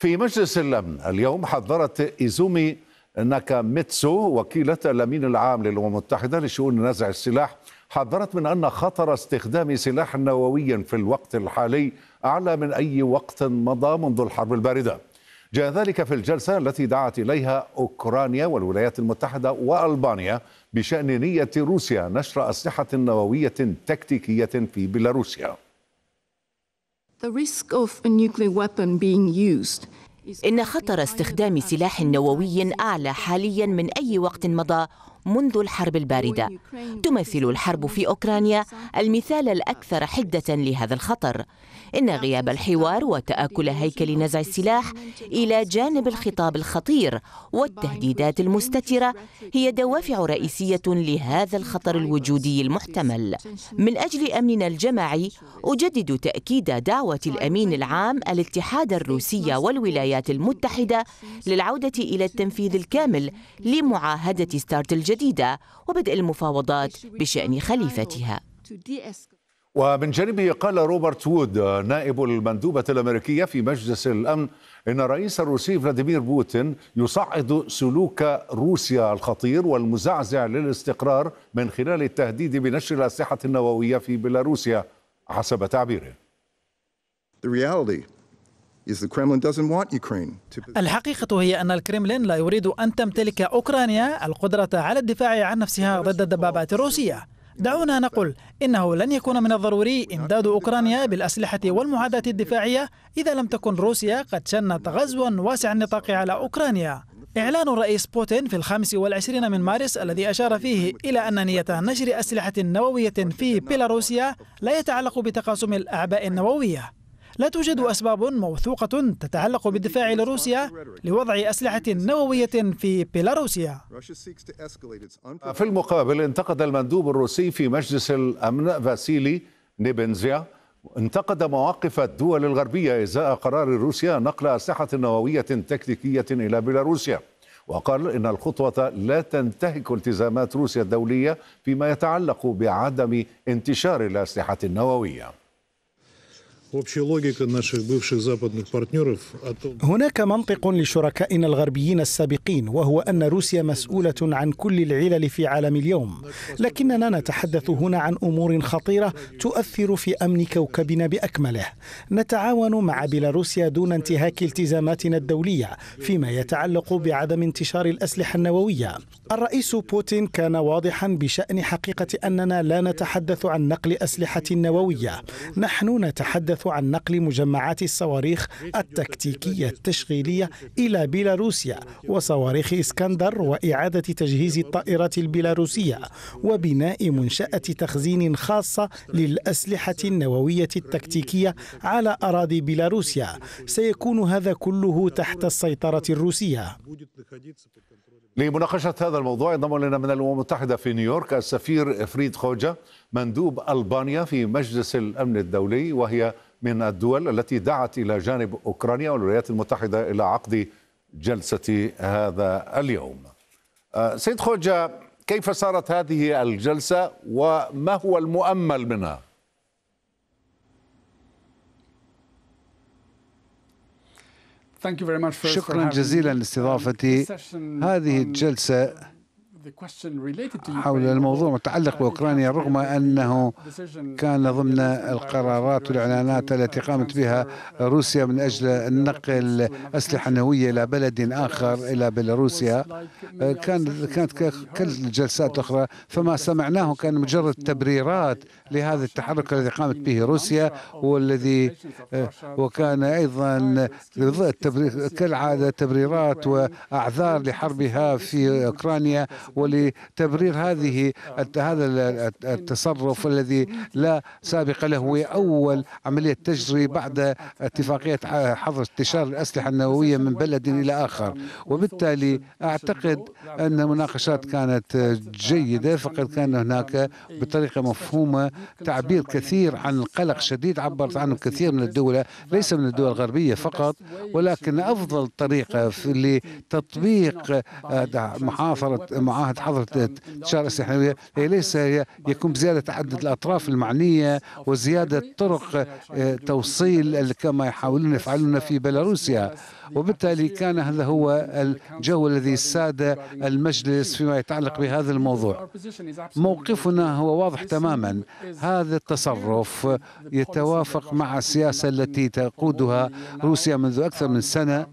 في مجلس الأمن اليوم حذرت إيزومي ناكاميتسو وكيلة الأمين العام للأمم المتحدة لشؤون نزع السلاح حذرت من أن خطر استخدام سلاح نووي في الوقت الحالي أعلى من أي وقت مضى منذ الحرب الباردة جاء ذلك في الجلسة التي دعت إليها أوكرانيا والولايات المتحدة وألبانيا بشأن نية روسيا نشر أسلحة نووية تكتيكية في بيلاروسيا إن خطر استخدام سلاح نووي أعلى حاليا من أي وقت مضى منذ الحرب الباردة تمثل الحرب في أوكرانيا المثال الأكثر حدة لهذا الخطر إن غياب الحوار وتآكل هيكل نزع السلاح إلى جانب الخطاب الخطير والتهديدات المستترة هي دوافع رئيسية لهذا الخطر الوجودي المحتمل من أجل أمننا الجماعي أجدد تأكيد دعوة الأمين العام الاتحاد الروسي والولايات المتحدة للعودة إلى التنفيذ الكامل لمعاهدة ستارت الجامعة. الجديدة وبدء المفاوضات بشأن خليفتها ومن جانبه قال روبرت وود نائب المندوبة الأمريكية في مجلس الأمن إن الرئيس الروسي فلاديمير بوتين يصعد سلوك روسيا الخطير والمزعزع للاستقرار من خلال التهديد بنشر الأسلحة النووية في بيلاروسيا حسب تعبيره The reality الحقيقة هي أن الكريملين لا يريد أن تمتلك أوكرانيا القدرة على الدفاع عن نفسها ضد الدبابات الروسية دعونا نقول إنه لن يكون من الضروري إمداد أوكرانيا بالأسلحة والمعدات الدفاعية إذا لم تكن روسيا قد شنت غزوا واسع النطاق على أوكرانيا إعلان الرئيس بوتين في الخامس والعشرين من مارس الذي أشار فيه إلى أن نية نشر أسلحة نووية في بيلاروسيا لا يتعلق بتقاسم الأعباء النووية لا توجد أسباب موثوقة تتعلق بالدفاع لروسيا لوضع أسلحة نووية في بيلاروسيا في المقابل انتقد المندوب الروسي في مجلس الأمن فاسيلي نيبنزيا انتقد مواقف الدول الغربية إزاء قرار روسيا نقل أسلحة نووية تكتيكية إلى بيلاروسيا وقال إن الخطوة لا تنتهك التزامات روسيا الدولية فيما يتعلق بعدم انتشار الأسلحة النووية هناك منطق لشركائنا الغربيين السابقين وهو أن روسيا مسؤولة عن كل العلل في عالم اليوم لكننا نتحدث هنا عن أمور خطيرة تؤثر في أمن كوكبنا بأكمله نتعاون مع بيلاروسيا دون انتهاك التزاماتنا الدولية فيما يتعلق بعدم انتشار الأسلحة النووية الرئيس بوتين كان واضحا بشأن حقيقة أننا لا نتحدث عن نقل أسلحة نووية نحن نتحدث يتحدث عن نقل مجمعات الصواريخ التكتيكية التشغيلية إلى بيلاروسيا وصواريخ إسكندر وإعادة تجهيز الطائرات البيلاروسية وبناء منشأة تخزين خاصة للأسلحة النووية التكتيكية على أراضي بيلاروسيا سيكون هذا كله تحت السيطرة الروسية لمناقشة هذا الموضوع ينضم لنا من الأمم المتحدة في نيويورك السفير فريد خوجة مندوب ألبانيا في مجلس الأمن الدولي وهي من الدول التي دعت إلى جانب أوكرانيا والولايات المتحدة إلى عقد جلسة هذا اليوم آه، سيد خوجة كيف صارت هذه الجلسة وما هو المؤمل منها؟ شكرا جزيلا لاستضافتي هذه الجلسة حول الموضوع المتعلق بأوكرانيا رغم أنه كان ضمن القرارات والإعلانات التي قامت بها روسيا من أجل نقل أسلحة نووية إلى بلد آخر إلى بيلاروسيا كان كانت كل الجلسات الأخرى فما سمعناه كان مجرد تبريرات لهذا التحرك الذي قامت به روسيا والذي آه، وكان أيضا كالعادة تبريرات وأعذار لحربها في أوكرانيا ولتبرير هذه هذا التصرف الذي لا سابق له أول عملية تجري بعد اتفاقية حظر انتشار الأسلحة النووية من بلد إلى آخر وبالتالي أعتقد أن المناقشات كانت جيدة فقد كان هناك بطريقة مفهومة تعبير كثير عن قلق شديد عبرت عنه كثير من الدول ليس من الدول الغربية فقط ولكن أفضل طريقة لتطبيق محافظه معاهدة معهد حضرة التجارة السحنوية ليس يكون بزيادة عدد الأطراف المعنية وزيادة طرق آه، توصيل كما يحاولون يفعلون في بيلاروسيا وبالتالي كان هذا هو الجو الذي ساد المجلس فيما يتعلق بهذا الموضوع موقفنا هو واضح تماما هذا التصرف يتوافق مع السياسة التي تقودها روسيا منذ أكثر من سنة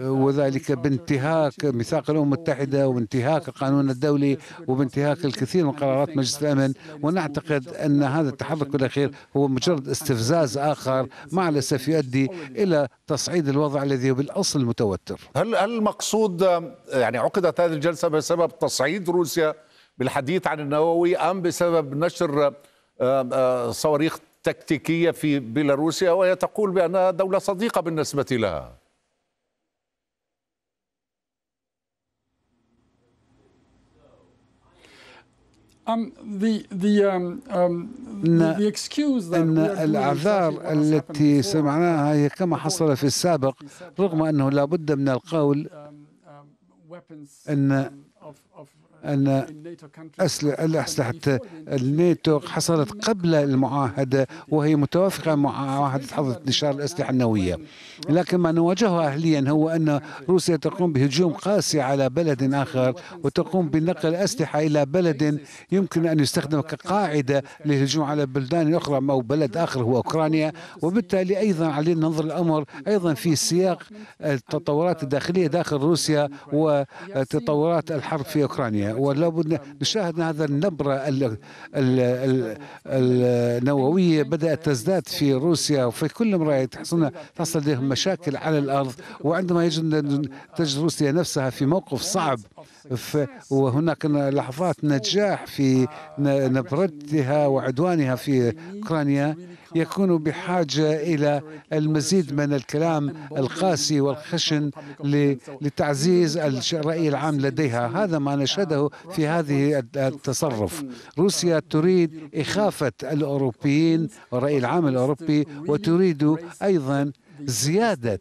وذلك uh, بانتهاك ميثاق الامم المتحده وانتهاك القانون الدولي وبانتهاك الكثير من قرارات مجلس الامن ونعتقد ان هذا التحرك بالاخير هو مجرد استفزاز اخر مع الاسف يؤدي الى تصعيد الوضع الذي هو بالاصل متوتر. هل هل المقصود يعني عقدت هذه الجلسه بسبب تصعيد روسيا بالحديث عن النووي ام بسبب نشر آه، آه، صواريخ تكتيكيه في بيلاروسيا وهي تقول بانها دوله صديقه بالنسبه لها؟ Um, um, أن الأعذار التي سمعناها هي كما حصل في السابق رغم أنه لابد من القول um, أن أن أسلحة الناتو حصلت قبل المعاهدة وهي متوافقة مع معاهدة حظر انتشار الأسلحة النووية لكن ما نواجهه أهليا هو أن روسيا تقوم بهجوم قاسي على بلد آخر وتقوم بنقل أسلحة إلى بلد يمكن أن يستخدم كقاعدة للهجوم على بلدان أخرى أو بلد آخر هو أوكرانيا وبالتالي أيضا علينا ننظر الأمر أيضا في سياق التطورات الداخلية داخل روسيا وتطورات الحرب في أوكرانيا الثانية ولا بد نشاهد هذا النبرة النووية بدأت تزداد في روسيا وفي كل مرأة تحصل تحصل لهم مشاكل على الأرض وعندما يجد تجد روسيا نفسها في موقف صعب وهناك لحظات نجاح في نبرتها وعدوانها في أوكرانيا يكون بحاجة إلى المزيد من الكلام القاسي والخشن لتعزيز الرأي العام لديها هذا ما نشهده نفسه في هذه التصرف روسيا تريد إخافة الأوروبيين والرأي العام الأوروبي وتريد أيضا زيادة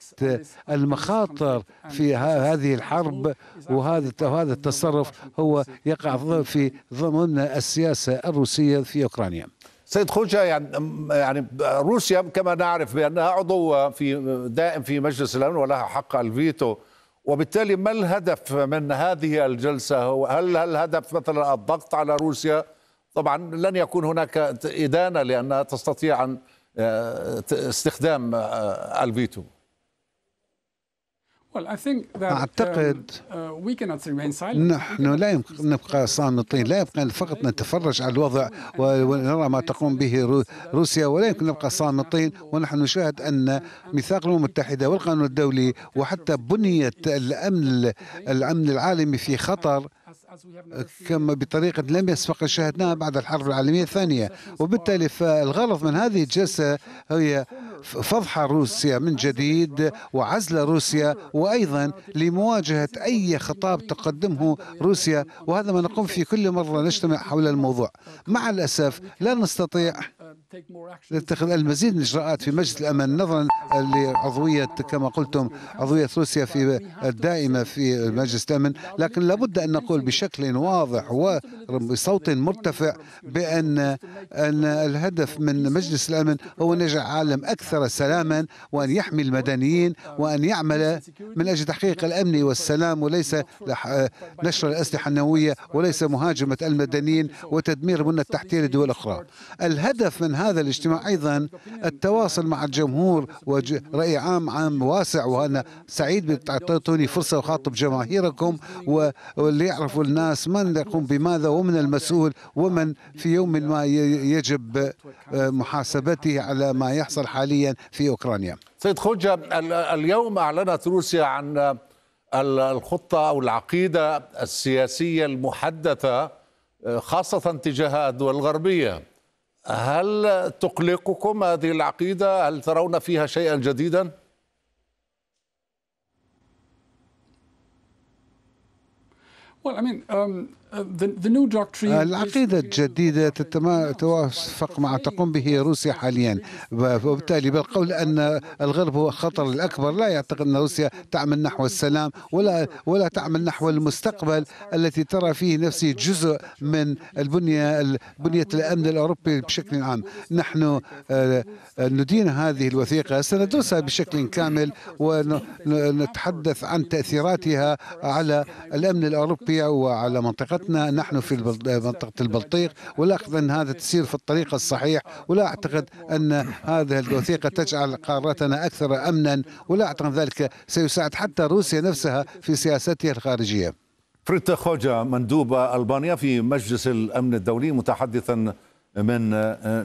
المخاطر في هذه الحرب وهذا وهذا التصرف هو يقع في ضمن السياسة الروسية في أوكرانيا سيد خوجة يعني يعني روسيا كما نعرف بأنها عضو في دائم في مجلس الأمن ولها حق الفيتو وبالتالي ما الهدف من هذه الجلسة هل الهدف مثلا الضغط على روسيا طبعا لن يكون هناك إدانة لأنها تستطيع آه، استخدام آه، الفيتو Um, أعتقد uh, نحن لا يمكن نبقى صامتين لا يمكن فقط نتفرج على الوضع ونرى ما تقوم به روسيا ولا يمكن نبقى صامتين ونحن نشاهد أن ميثاق الأمم المتحدة والقانون الدولي وحتى بنية الأمن الأمن العالمي في خطر كما بطريقة لم يسبق شاهدناها بعد الحرب العالمية الثانية وبالتالي فالغرض من هذه الجلسة هي فضح روسيا من جديد وعزل روسيا وأيضا لمواجهة أي خطاب تقدمه روسيا وهذا ما نقوم فيه كل مرة نجتمع حول الموضوع مع الأسف لا نستطيع لاتخاذ المزيد من الاجراءات في مجلس الامن نظرا لعضويه كما قلتم عضويه روسيا في الدائمه في مجلس الامن لكن لابد ان نقول بشكل واضح وبصوت مرتفع بان ان الهدف من مجلس الامن هو ان يجعل العالم اكثر سلاما وان يحمي المدنيين وان يعمل من اجل تحقيق الامن والسلام وليس نشر الاسلحه النوويه وليس مهاجمه المدنيين وتدمير البنى التحتيه لدول اخرى الهدف من هذا الاجتماع أيضا التواصل مع الجمهور ورأي عام عام واسع وأنا سعيد بتعطيتوني فرصة أخاطب جماهيركم واللي يعرفوا الناس من يقوم بماذا ومن المسؤول ومن في يوم ما يجب آه، محاسبته على ما يحصل حاليا في أوكرانيا سيد خوجة اليوم أعلنت روسيا عن الخطة أو العقيدة السياسية المحدثة آه، خاصة تجاه الدول الغربية هل تقلقكم هذه العقيده هل ترون فيها شيئا جديدا Um, uh, العقيدة الجديدة تتوافق مع تقوم به روسيا حاليا وبالتالي بالقول أن الغرب هو الخطر الأكبر لا يعتقد أن روسيا تعمل نحو السلام ولا ولا تعمل نحو المستقبل التي ترى فيه نفسه جزء من البنية بنية الأمن الأوروبي بشكل عام نحن آه، آه، ندين هذه الوثيقة سندرسها بشكل كامل ونتحدث عن تأثيراتها على الأمن الأوروبي سوريا وعلى منطقتنا نحن في منطقة البلطيق ولكن هذا تسير في الطريق الصحيح ولا أعتقد أن هذه الوثيقة تجعل قارتنا أكثر أمنا ولا أعتقد ذلك سيساعد حتى روسيا نفسها في سياستها الخارجية فريتا خوجا مندوب ألبانيا في مجلس الأمن الدولي متحدثا من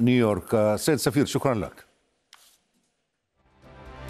نيويورك سيد سفير شكرا لك